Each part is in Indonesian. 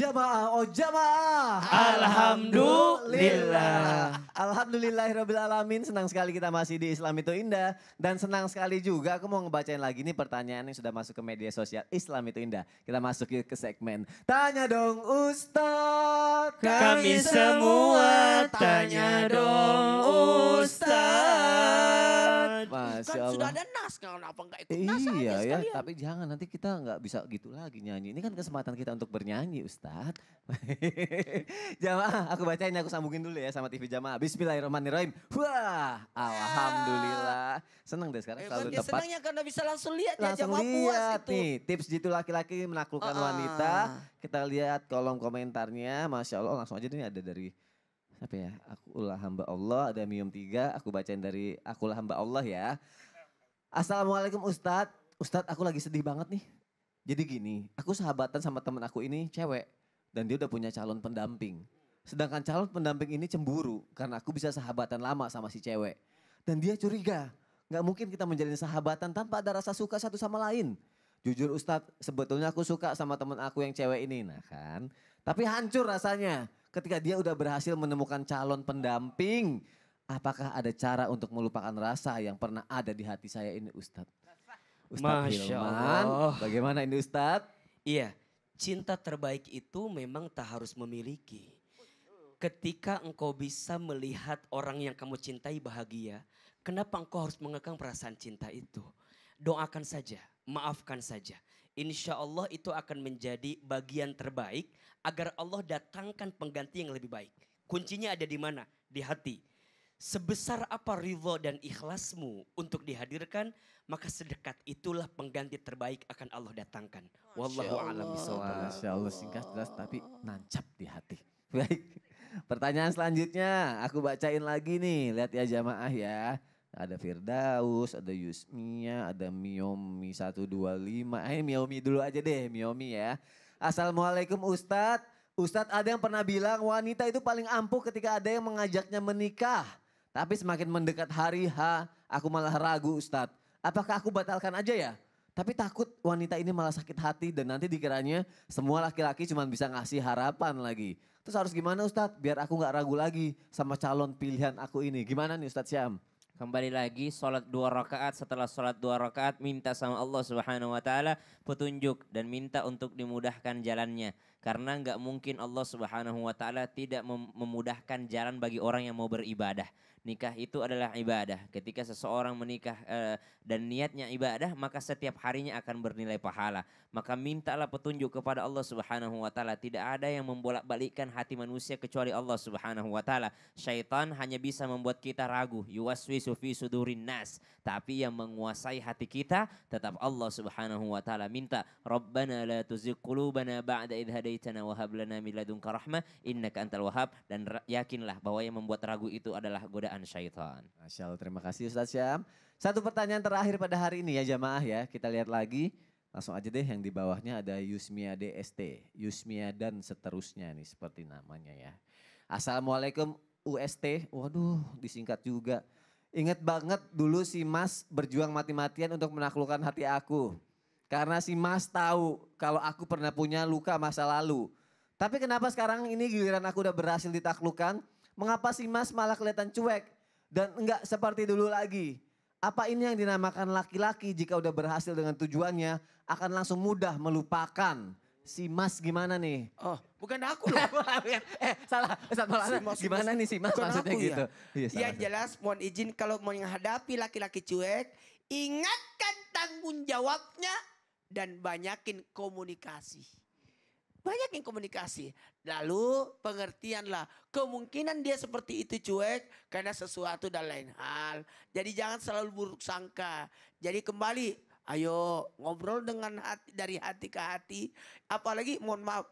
jamaah, oh jamaah. Alhamdulillah. Alhamdulillahirabbil alamin. Senang sekali kita masih di Islam itu indah dan senang sekali juga aku mau ngebacain lagi nih pertanyaan yang sudah masuk ke media sosial Islam itu indah. Kita masuk ke segmen Tanya dong Ustaz. Kami semua tanya dong Allah. Sudah ada nas, kenapa enggak ikut nas iya, aja ya, Tapi jangan nanti kita enggak bisa gitu lagi nyanyi. Ini kan kesempatan kita untuk bernyanyi Ustad. jamaah, aku bacain aku sambungin dulu ya sama TV Jamaah. Bismillahirrahmanirrahim. Wah, alhamdulillah. Seneng deh sekarang eh, selalu tepat. Senangnya karena bisa langsung lihat ya, langsung ya jamaah puas gitu. Nih, tips jitu laki-laki menaklukkan uh -uh. wanita. Kita lihat kolom komentarnya. Masya Allah langsung aja ini ada dari apa ya? aku Akulah hamba Allah, ada Mium tiga aku bacain dari aku Akulah hamba Allah ya. Assalamualaikum Ustadz. Ustadz aku lagi sedih banget nih. Jadi gini, aku sahabatan sama temen aku ini cewek. Dan dia udah punya calon pendamping. Sedangkan calon pendamping ini cemburu karena aku bisa sahabatan lama sama si cewek. Dan dia curiga, gak mungkin kita menjalin sahabatan tanpa ada rasa suka satu sama lain. Jujur Ustadz, sebetulnya aku suka sama temen aku yang cewek ini, nah kan. Tapi hancur rasanya ketika dia udah berhasil menemukan calon pendamping Apakah ada cara untuk melupakan rasa yang pernah ada di hati saya ini Ustadz? Ustadz Masya Hilman, Allah. bagaimana ini Ustadz? Iya, cinta terbaik itu memang tak harus memiliki. Ketika engkau bisa melihat orang yang kamu cintai bahagia, kenapa engkau harus mengekang perasaan cinta itu? Doakan saja, maafkan saja. Insya Allah itu akan menjadi bagian terbaik agar Allah datangkan pengganti yang lebih baik. Kuncinya ada di mana? Di hati Sebesar apa ridho dan ikhlasmu untuk dihadirkan, maka sedekat itulah pengganti terbaik akan Allah datangkan. Wallahu a'lam bishawab. Masya Allah singkat jelas tapi nancap di hati. Baik. Pertanyaan selanjutnya aku bacain lagi nih. Lihat ya jamaah ya. Ada Firdaus, ada Yusmia, ada Miomi 125. Eh Miomi dulu aja deh Miomi ya. Assalamualaikum Ustadz. Ustadz ada yang pernah bilang wanita itu paling ampuh ketika ada yang mengajaknya menikah. Tapi semakin mendekat hari H, aku malah ragu Ustadz. Apakah aku batalkan aja ya? Tapi takut wanita ini malah sakit hati dan nanti dikiranya semua laki-laki cuma bisa ngasih harapan lagi. Terus harus gimana Ustadz? Biar aku gak ragu lagi sama calon pilihan aku ini. Gimana nih Ustadz Syam? Kembali lagi sholat dua rakaat setelah sholat dua rakaat minta sama Allah Subhanahu Wa Taala petunjuk dan minta untuk dimudahkan jalannya karena nggak mungkin Allah Subhanahu Wa Taala tidak memudahkan jalan bagi orang yang mau beribadah. Nikah itu adalah ibadah. Ketika seseorang menikah e, dan niatnya ibadah maka setiap harinya akan bernilai pahala. Maka mintalah petunjuk kepada Allah Subhanahu Wa Taala. Tidak ada yang membolak balikan hati manusia kecuali Allah Subhanahu Wa Taala. Syaitan hanya bisa membuat kita ragu. Yuwaswisu Sufi fi sudurin nas. Tapi yang menguasai hati kita tetap Allah Subhanahu wa taala minta, "Rabbana la tuzigh qulubana ba'da id hadaitana wa hab lana min ladunka rahmah innaka antal wahhab." Dan yakinlah bahwa yang membuat ragu itu adalah godaan syaitan. Masyaallah terima kasih Ustaz Syam. Satu pertanyaan terakhir pada hari ini ya jamaah ya. Kita lihat lagi. Langsung aja deh yang di bawahnya ada Yusmia DST, Yusmia dan seterusnya nih seperti namanya ya. Assalamualaikum UST, waduh disingkat juga. Ingat banget dulu si Mas berjuang mati-matian untuk menaklukkan hati aku. Karena si Mas tahu kalau aku pernah punya luka masa lalu. Tapi kenapa sekarang ini giliran aku udah berhasil ditaklukkan, mengapa si Mas malah kelihatan cuek dan enggak seperti dulu lagi? Apa ini yang dinamakan laki-laki jika udah berhasil dengan tujuannya akan langsung mudah melupakan? si Mas gimana nih? Oh, bukan aku loh. eh, ya. eh salah. Ustaz eh, Maulana, si mas, gimana nih si Mas maksudnya aku, ya? gitu? Iya, ya, ya, ya jelas mohon izin kalau mau menghadapi laki-laki cuek, ingatkan tanggung jawabnya dan banyakin komunikasi. Banyakin komunikasi. Lalu pengertianlah kemungkinan dia seperti itu cuek karena sesuatu dan lain hal. Jadi jangan selalu buruk sangka. Jadi kembali Ayo ngobrol dengan hati dari hati ke hati. Apalagi mohon maaf,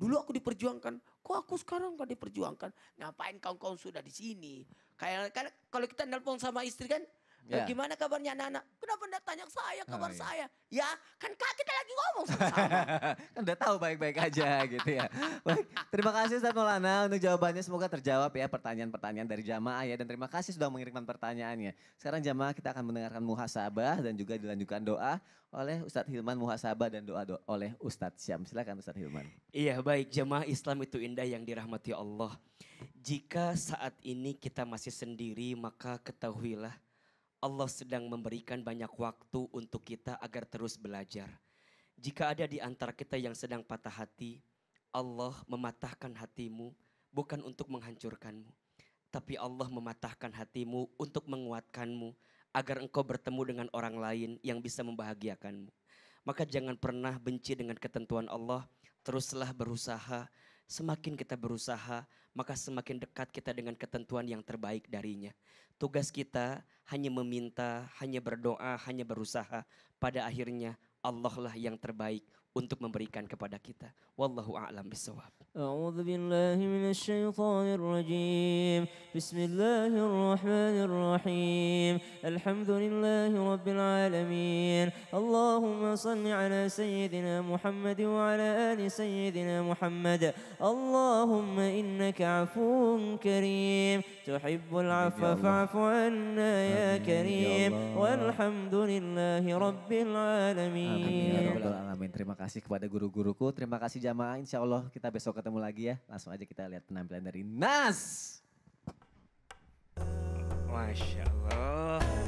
dulu aku diperjuangkan, kok aku sekarang gak diperjuangkan? Ngapain kau-kau sudah di sini? Kayak kan kalau kita nelpon sama istri kan, yeah. Ya. gimana kabarnya anak-anak? Kenapa ndak tanya saya kabar oh, iya. saya? Ya kan kita kan udah tahu baik-baik aja gitu ya. Baik, terima kasih Ustaz Maulana untuk jawabannya. Semoga terjawab ya pertanyaan-pertanyaan dari jamaah ya. Dan terima kasih sudah mengirimkan pertanyaannya. Sekarang jamaah kita akan mendengarkan muhasabah dan juga dilanjutkan doa oleh Ustadz Hilman muhasabah dan doa, doa oleh Ustadz Syam. Silakan Ustadz Hilman. Iya baik jamaah Islam itu indah yang dirahmati Allah. Jika saat ini kita masih sendiri maka ketahuilah Allah sedang memberikan banyak waktu untuk kita agar terus belajar. Jika ada di antara kita yang sedang patah hati, Allah mematahkan hatimu bukan untuk menghancurkanmu, tapi Allah mematahkan hatimu untuk menguatkanmu agar engkau bertemu dengan orang lain yang bisa membahagiakanmu. Maka jangan pernah benci dengan ketentuan Allah, teruslah berusaha. Semakin kita berusaha, maka semakin dekat kita dengan ketentuan yang terbaik darinya. Tugas kita hanya meminta, hanya berdoa, hanya berusaha. Pada akhirnya Allah lah yang terbaik untuk memberikan kepada kita. Wallahu a'lam bisawab. A'udzu billahi minasyaitonir rajim. Bismillahirrahmanirrahim. Alhamdulillahi rabbil alamin. Allahumma shalli ala sayyidina Muhammad wa ala ali sayyidina Muhammad. Allahumma innaka 'afuwun karim tuhibbul 'afwa fa'fu 'anna ya karim. Walhamdulillahi rabbil alamin. Amin ya rabbal alamin. Terima kasih. kasih kepada guru-guruku. Terima kasih jamaah. Insya Allah kita besok ketemu lagi ya. Langsung aja kita lihat penampilan dari Nas. Masya Allah.